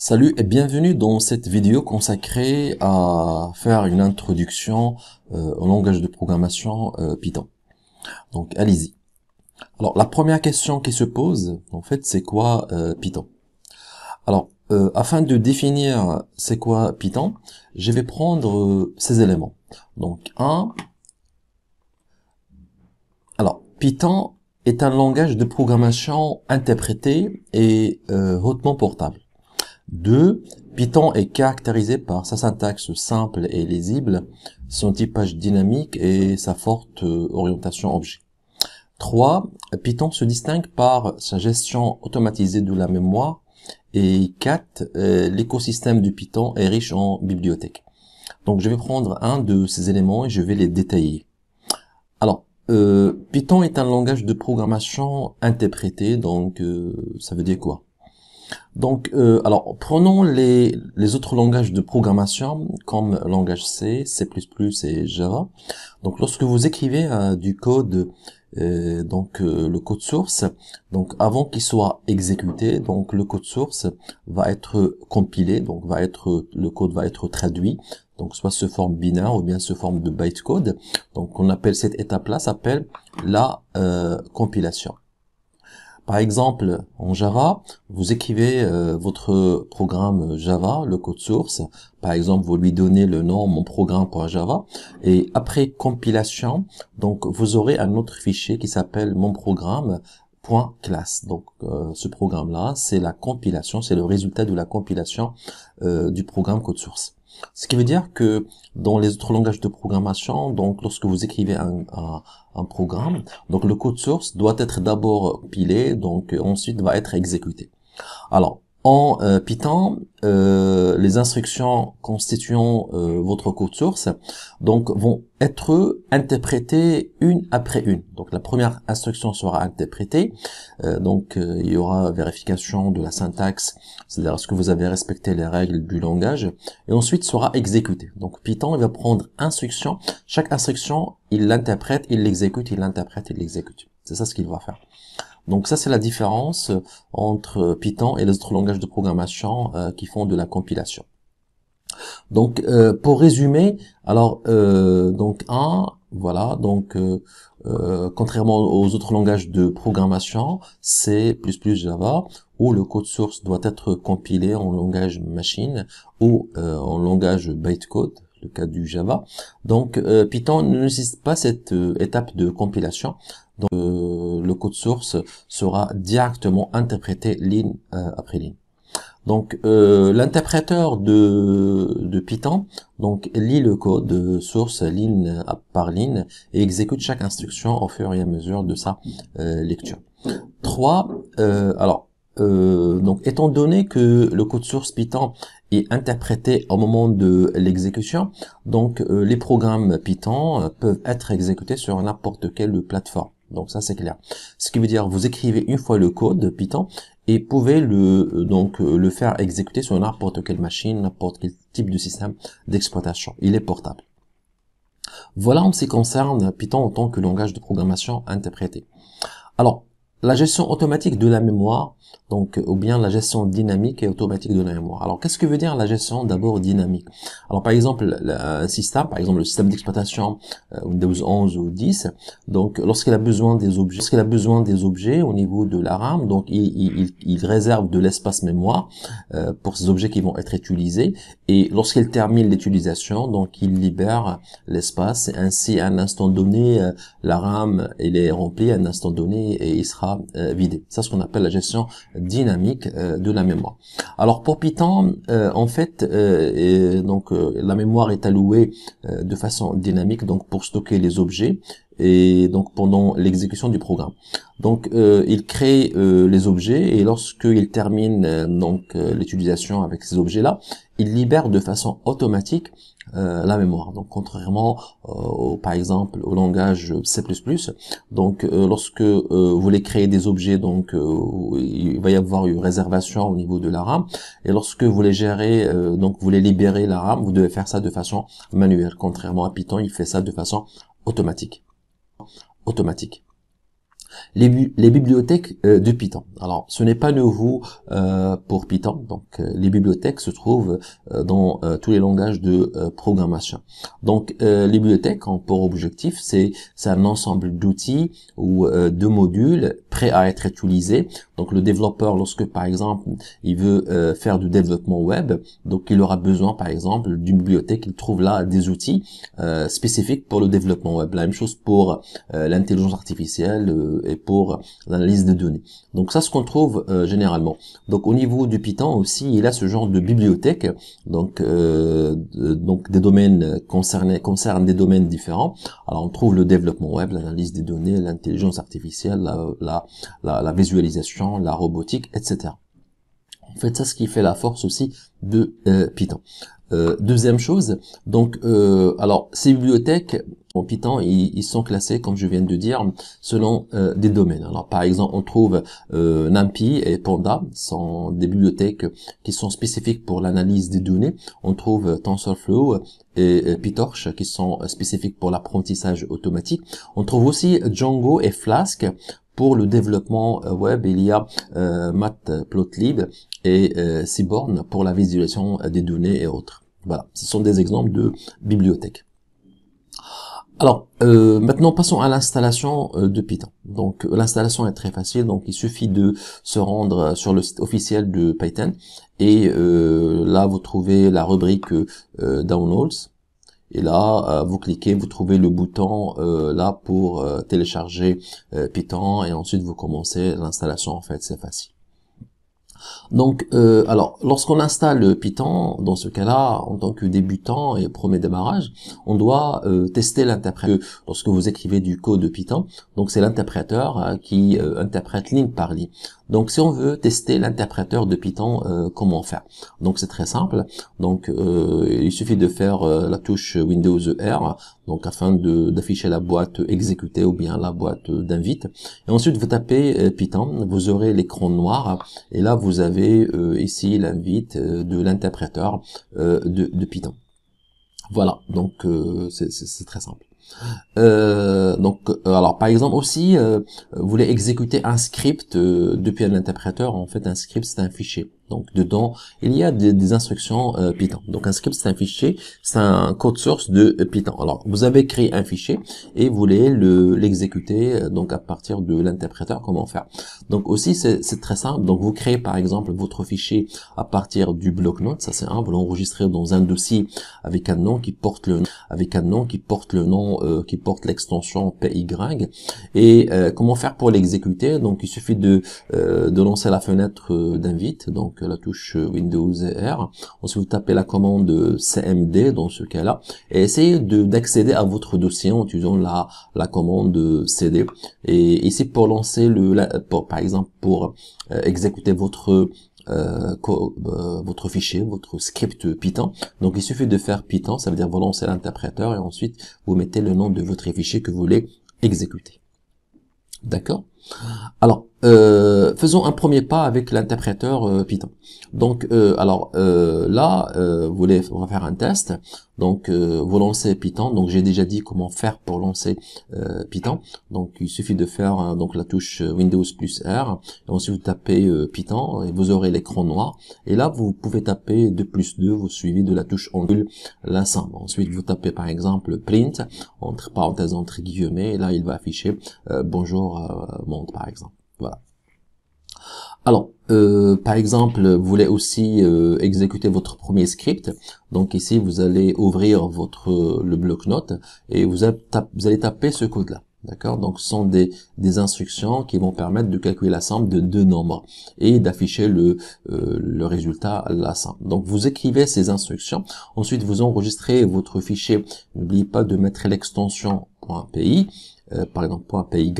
Salut et bienvenue dans cette vidéo consacrée à faire une introduction euh, au langage de programmation euh, Python. Donc allez-y. Alors la première question qui se pose, en fait, c'est quoi euh, Python Alors, afin de définir c'est quoi Python, je vais prendre ces éléments. Donc un. Alors, Python est un langage de programmation interprété et hautement portable. 2. Python est caractérisé par sa syntaxe simple et lisible, son typage dynamique et sa forte euh, orientation objet. 3. Python se distingue par sa gestion automatisée de la mémoire. Et 4. Euh, l'écosystème du Python est riche en bibliothèques. Donc je vais prendre un de ces éléments et je vais les détailler. Alors, euh, Python est un langage de programmation interprété, donc ça veut dire quoi donc, euh, alors, prenons les, les, autres langages de programmation, comme langage C, C++ et Java. Donc, lorsque vous écrivez euh, du code, euh, donc le code source, donc avant qu'il soit exécuté, donc le code source va être compilé, donc va être le code va être traduit, donc soit sous forme binaire ou bien sous forme de bytecode. Donc, on appelle cette étape-là s'appelle la compilation. Par exemple, en Java, vous écrivez euh, votre programme Java, le code source. Par exemple, vous lui donnez le nom mon et après compilation, donc vous aurez un autre fichier qui s'appelle mon Donc euh, ce programme-là, c'est la compilation, c'est le résultat de la compilation euh, du programme code source. Ce qui veut dire que dans les autres langages de programmation, donc lorsque vous écrivez un, un programme. Donc le code source doit être d'abord pilé, donc euh, ensuite va être exécuté. Alors, en euh, Python, euh, les instructions constituant euh, votre code source donc vont être interprétées une après une. Donc la première instruction sera interprétée. donc il y aura vérification de la syntaxe, c'est-à-dire est-ce que vous avez respecté les règles du langage, et ensuite sera exécutée. Donc Python il va prendre instruction, chaque instruction il l'interprète, il l'exécute, il l'interprète, il l'exécute. C'est ça ce qu'il va faire. Donc ça, c'est la différence euh, entre Python et les autres langages de programmation euh, qui font de la compilation. Donc, euh, pour résumer, alors, donc un, voilà, donc, contrairement aux autres langages de programmation, c'est plus plus Java, où le code source doit être compilé en langage machine ou en langage bytecode, le cas du Java. Donc, Python ne pas cette étape de compilation. Donc euh, le code source sera directement interprété ligne euh, après ligne. Donc euh, l'interpréteur de, Python donc lit le code source ligne par ligne et exécute chaque instruction au fur et à mesure de sa lecture. 3. alors donc étant donné que le code source Python est interprété au moment de l'exécution, donc les programmes Python peuvent être exécutés sur n'importe quelle plateforme. Donc ça c'est clair. Ce qui veut dire vous écrivez une fois le code Python et pouvez le euh, donc euh, le faire exécuter sur n'importe quelle machine, n'importe quel type de système d'exploitation. Il est portable. Voilà en ce qui concerne Python en tant que langage de programmation interprété. Alors, la gestion automatique de la mémoire, donc ou bien la gestion dynamique et automatique de la mémoire. Alors qu'est-ce que veut dire la gestion d'abord dynamique Alors par exemple un système, par exemple le système d'exploitation Windows euh, 11 ou 10, donc lorsqu'il a besoin des objets, lorsqu'il a besoin des objets au niveau de la RAM, donc il, il, réserve de l'espace mémoire euh, pour ces objets qui vont être utilisés et lorsqu'il termine l'utilisation, donc il libère l'espace. Ainsi à un instant donné, euh, la RAM elle est remplie à un instant donné et il sera euh, vider. C'est ce qu'on appelle la gestion dynamique euh, de la mémoire. Alors pour Python, euh, en fait, donc la mémoire est allouée de façon dynamique, donc pour stocker les objets et donc pendant l'exécution du programme. Donc il crée les objets et lorsqu'il termine donc l'utilisation avec ces objets là, il libère de façon automatique euh, la mémoire. Donc contrairement euh, au, par exemple au langage C++, donc euh, lorsque vous voulez créer des objets, donc il va y avoir une réservation au niveau de la RAM, et lorsque vous voulez gérer, donc vous voulez libérer la RAM, vous devez faire ça de façon manuelle. Contrairement à Python, il fait ça de façon automatique. Automatique les, bibliothèques euh, de Python. Alors, ce n'est pas nouveau euh, pour Python. Donc, euh, les bibliothèques se trouvent dans tous les langages de programmation. Donc, les bibliothèques, en pour objectif, c'est un ensemble d'outils ou de modules à être utilisé. Donc le développeur, lorsque par exemple il veut euh, faire du développement web, donc il aura besoin par exemple d'une bibliothèque, il trouve là des outils euh, spécifiques pour le développement web. La même chose pour euh, l'intelligence artificielle et pour l'analyse de données. Donc ça, ce qu'on trouve généralement. Donc au niveau du Python aussi, il a ce genre de bibliothèque, donc donc des domaines concernés concernent des domaines différents. Alors on trouve le développement web, l'analyse des données, l'intelligence artificielle, la, la, visualisation, la robotique, etc. En fait, ça, ce qui fait la force aussi de euh, Python. Euh, deuxième chose, donc, euh, alors, ces bibliothèques en Python, ils, sont classés, comme je viens de dire, selon des domaines. Alors, par exemple, on trouve NumPy et Panda, sont des bibliothèques qui sont spécifiques pour l'analyse des données. On trouve TensorFlow et PyTorch, qui sont spécifiques pour l'apprentissage automatique. On trouve aussi Django et Flask pour le développement euh, web, il y a euh, Matplotlib et Seaborn euh, pour la visualisation des données et autres. Voilà, ce sont des exemples de bibliothèques. Alors, maintenant passons à l'installation de Python. Donc l'installation est très facile, donc il suffit de se rendre sur le site officiel de Python et là vous trouvez la rubrique Downloads et là, euh, vous cliquez, vous trouvez le bouton euh, là pour euh, télécharger Python et ensuite vous commencez l'installation. En fait, c'est facile. Donc, alors, lorsqu'on installe Python, dans ce cas-là, en tant que débutant et premier démarrage, on doit tester l'interprète. Lorsque vous écrivez du code Python, donc c'est l'interpréteur hein, qui interprète ligne par ligne. Donc si on veut tester l'interpréteur de Python, euh, comment faire Donc c'est très simple. Donc euh, il suffit de faire euh, la touche Windows R, donc afin d'afficher la boîte exécutée ou bien la boîte d'invite. Et ensuite vous tapez Python, vous aurez l'écran noir et là vous avez ici l'invite de l'interpréteur de, Python. Voilà, donc c'est très simple. Euh, donc, euh, alors par exemple aussi, euh, vous voulez exécuter un script depuis un interpréteur. En fait, un script c'est un fichier. Donc dedans, il y a des, instructions euh, Python. Donc un script, c'est un fichier, c'est un code source de euh, Python. Alors vous avez créé un fichier et vous voulez l'exécuter euh, donc à partir de l'interpréteur. Comment faire Donc aussi c'est très simple. Donc vous créez par exemple votre fichier à partir du bloc-notes. Ça c'est un. Vous l'enregistrez dans un dossier avec un nom qui porte le avec un nom qui porte le nom qui porte l'extension py. Et comment faire pour l'exécuter Donc il suffit de de lancer la fenêtre d'invite. Donc la touche Windows R. Ensuite, vous tapez la commande cmd dans ce cas-là et essayez d'accéder à votre dossier en utilisant la, la commande cd. Et ici, pour lancer le, pour, par exemple, pour euh, exécuter votre euh, euh, votre fichier, votre script Python. Donc il suffit de faire Python, ça veut dire vous lancez l'interpréteur et ensuite vous mettez le nom de votre fichier que vous voulez exécuter. D'accord Alors, euh, faisons un premier pas avec l'interpréteur euh, Python. Donc, euh, alors là, vous voulez on va faire un test. Donc, vous lancez Python. Donc, j'ai déjà dit comment faire pour lancer Python. Donc, il suffit de faire donc la touche Windows plus R. ensuite, vous tapez Python et vous aurez l'écran noir. Et là, vous pouvez taper 2 plus 2. Vous suivez de la touche ongle, la Ensuite, vous tapez par exemple print entre parenthèses entre guillemets. là, il va afficher bonjour monde par exemple. Voilà. Alors, euh, par exemple, vous voulez aussi euh, exécuter votre premier script. Donc ici, vous allez ouvrir votre le bloc-notes et vous, allez taper ce code-là. D'accord Donc ce sont des, des, instructions qui vont permettre de calculer la somme de deux nombres et d'afficher le, euh, le résultat, la somme. Donc vous écrivez ces instructions. Ensuite, vous enregistrez votre fichier. N'oubliez pas de mettre l'extension .py, par exemple .py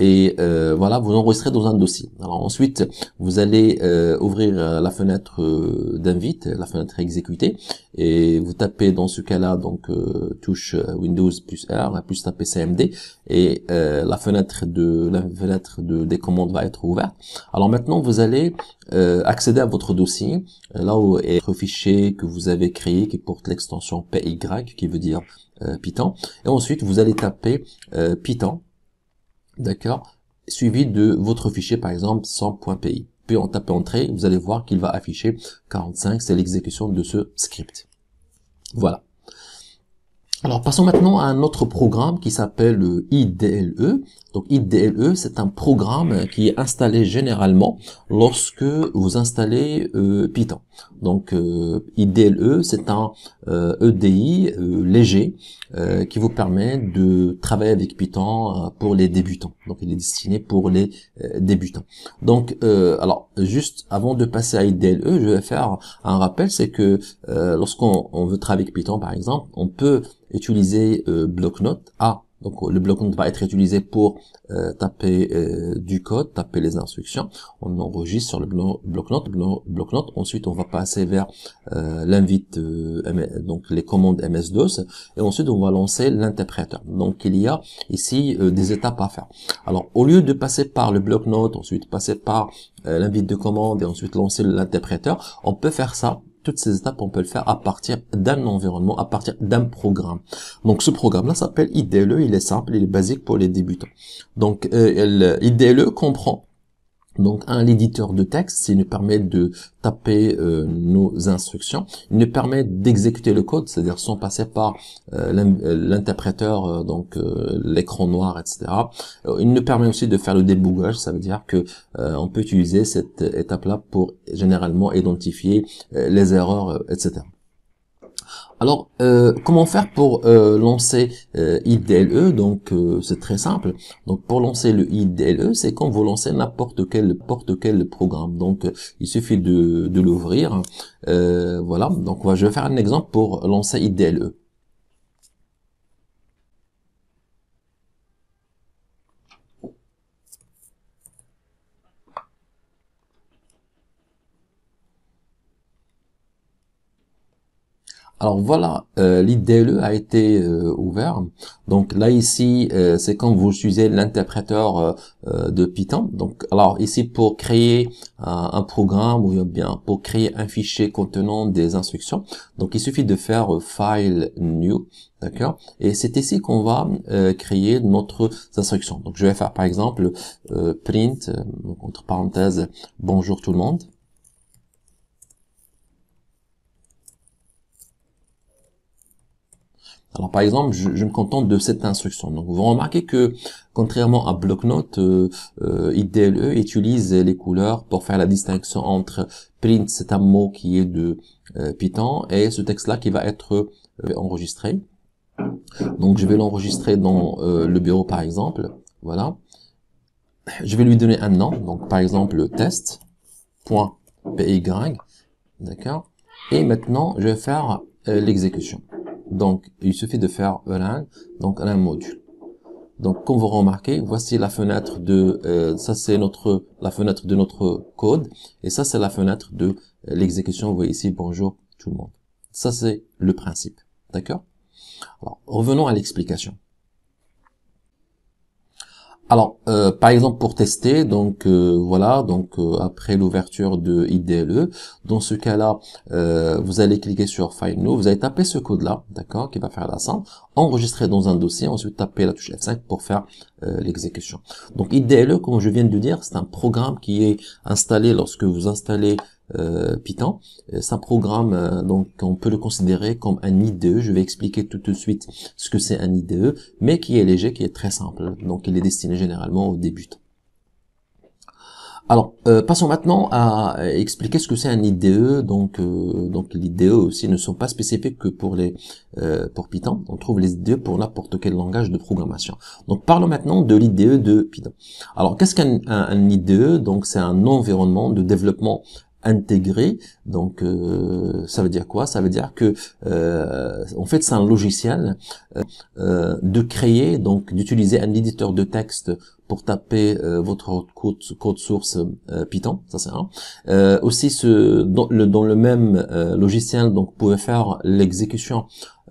et euh, voilà, vous enregistrez dans un dossier. Alors ensuite, vous allez euh, ouvrir euh, la fenêtre d'invite, la fenêtre exécutée, et vous tapez dans ce cas-là donc touche Windows plus R, plus taper CMD, et la fenêtre de la fenêtre de, des commandes va être ouverte. Alors maintenant, vous allez accéder à votre dossier, là où est le fichier que vous avez créé qui porte l'extension PY, qui veut dire Python, et ensuite vous allez taper Python D'accord Suivi de votre fichier, par exemple, 100.pi. Puis en tape entrée, vous allez voir qu'il va afficher 45, c'est l'exécution de ce script. Voilà. Alors passons maintenant à un autre programme qui s'appelle IDLE. E. Donc IDLE, c'est un programme qui est installé généralement lorsque vous installez euh, Python. Donc euh, IDLE, c'est un EDI euh, e euh, léger qui vous permet de travailler avec Python pour les débutants. Donc il est destiné pour les débutants. Donc alors juste avant de passer à IDLE, je vais faire un rappel, c'est que lorsqu'on veut travailler avec Python par exemple, on peut utiliser BlockNote à donc le bloc note va être utilisé pour euh, taper euh, du code, taper les instructions. On enregistre sur le bloc-notes. Bloc -note. Ensuite, on va passer vers euh, l'invite, donc les commandes MS-DOS. Et ensuite, on va lancer l'interpréteur. Donc il y a ici des étapes à faire. Alors au lieu de passer par le bloc note ensuite passer par l'invite de commande et ensuite lancer l'interpréteur, on peut faire ça toutes ces étapes, on peut le faire à partir d'un environnement, à partir d'un programme. Donc ce programme-là s'appelle IDLE, e. il est simple, il est basique pour les débutants. Donc euh, IDLE e e comprend donc un, éditeur de texte, il nous permet de taper euh, nos instructions, il nous permet d'exécuter le code, c'est-à-dire sans passer par euh, euh, l'interpréteur, donc l'écran noir, etc. Il nous permet aussi de faire le débougage, ça veut dire que on peut utiliser cette étape-là pour généralement identifier les erreurs, etc. Alors, euh, comment faire pour euh, lancer euh, IDLE Donc, c'est très simple. Donc, pour lancer le IDLE, c'est comme vous lancez n'importe quel, quel programme. Donc, il suffit de, de l'ouvrir. voilà. Donc, je vais faire un exemple pour lancer IDLE. Alors voilà, euh, l'IDLE a été euh, ouvert. Donc là ici, euh, c'est quand vous utilisez l'interpréteur euh, de Python. Donc alors ici pour créer un programme ou bien pour créer un fichier contenant des instructions. Donc il suffit de faire file new, d'accord Et c'est ici qu'on va créer notre instruction. Donc je vais faire par exemple print entre parenthèses bonjour tout le monde. Alors par exemple, je, me contente de cette instruction. Donc vous remarquez que contrairement à BlockNote, euh, euh IDLE utilise les couleurs pour faire la distinction entre print, c'est un mot qui est de euh, Python, et ce texte-là qui va être euh, enregistré. Donc je vais l'enregistrer dans le bureau par exemple. Voilà. Je vais lui donner un nom. Donc par exemple test.py. D'accord. Et maintenant je vais faire l'exécution. Donc, il suffit de faire donc un module. Donc, comme vous remarquez, voici la fenêtre de, euh, ça c'est notre, la fenêtre de notre code, et ça c'est la fenêtre de euh, l'exécution. Vous voyez ici, bonjour tout le monde. Ça c'est le principe, d'accord Alors, revenons à l'explication. Alors, euh, par exemple, pour tester, donc euh, voilà, donc euh, après l'ouverture de IDLE, dans ce cas-là, vous allez cliquer sur File New, vous allez taper ce code-là, d'accord, qui va faire la somme, enregistrer dans un dossier, ensuite taper la touche F5 pour faire l'exécution. Donc IDLE, comme je viens de le dire, c'est un programme qui est installé lorsque vous installez euh, Python. Euh, c'est un programme, euh, donc on peut le considérer comme un IDE. Je vais expliquer tout de suite ce que c'est un IDE, mais qui est léger, qui est très simple. Donc il est destiné généralement aux débutants. Alors, passons maintenant à expliquer ce que c'est un IDE. Donc, euh, donc l'IDE aussi ne sont pas spécifiques que pour les pour Python. On trouve les IDE pour n'importe quel langage de programmation. Donc, parlons maintenant de l'IDE de Python. Alors, qu'est-ce qu'un IDE Donc, c'est un environnement de développement intégré. Donc euh, ça veut dire quoi Ça veut dire que euh, en fait c'est un logiciel euh, de créer, donc d'utiliser un éditeur de texte pour taper votre code, source Python, ça c'est un. aussi ce, dans, le, dans le même logiciel, donc vous pouvez faire l'exécution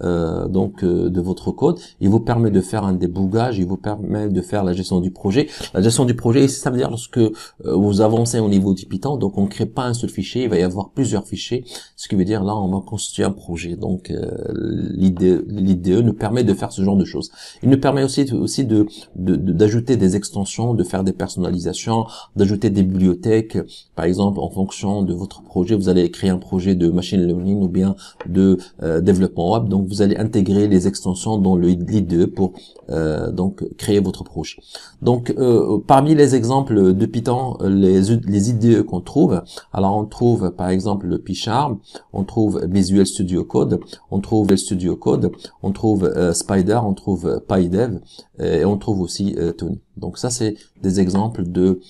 euh, donc euh, de votre code. Il vous permet de faire un débougage, il vous permet de faire la gestion du projet. La gestion du projet, ça veut dire lorsque euh, vous avancez au niveau du Python, donc on ne crée pas un seul fichier, il va y avoir plusieurs fichiers, ce qui veut dire là on va constituer un projet. Donc l'IDE nous permet de faire ce genre de choses. Il nous permet aussi aussi de d'ajouter des extensions, de faire des personnalisations, d'ajouter des bibliothèques. Par exemple, en fonction de votre projet, vous allez créer un projet de machine learning ou bien de développement web. Donc vous allez intégrer les extensions dans le IDE pour euh, donc créer votre projet. Donc euh, parmi les exemples de Python, euh, les, les IDE qu'on trouve, alors on trouve par exemple le PyCharm, on trouve Visual Studio Code, on trouve le Studio Code, on trouve Spider, on trouve PyDev et on trouve aussi Tony. Donc ça c'est des exemples de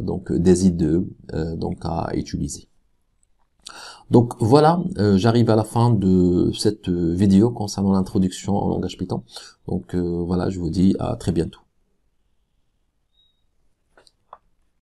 donc des IDE donc à utiliser. Donc voilà, euh, j'arrive à la fin de cette euh, vidéo concernant l'introduction en langage Python. Donc euh, voilà, je vous dis à très bientôt.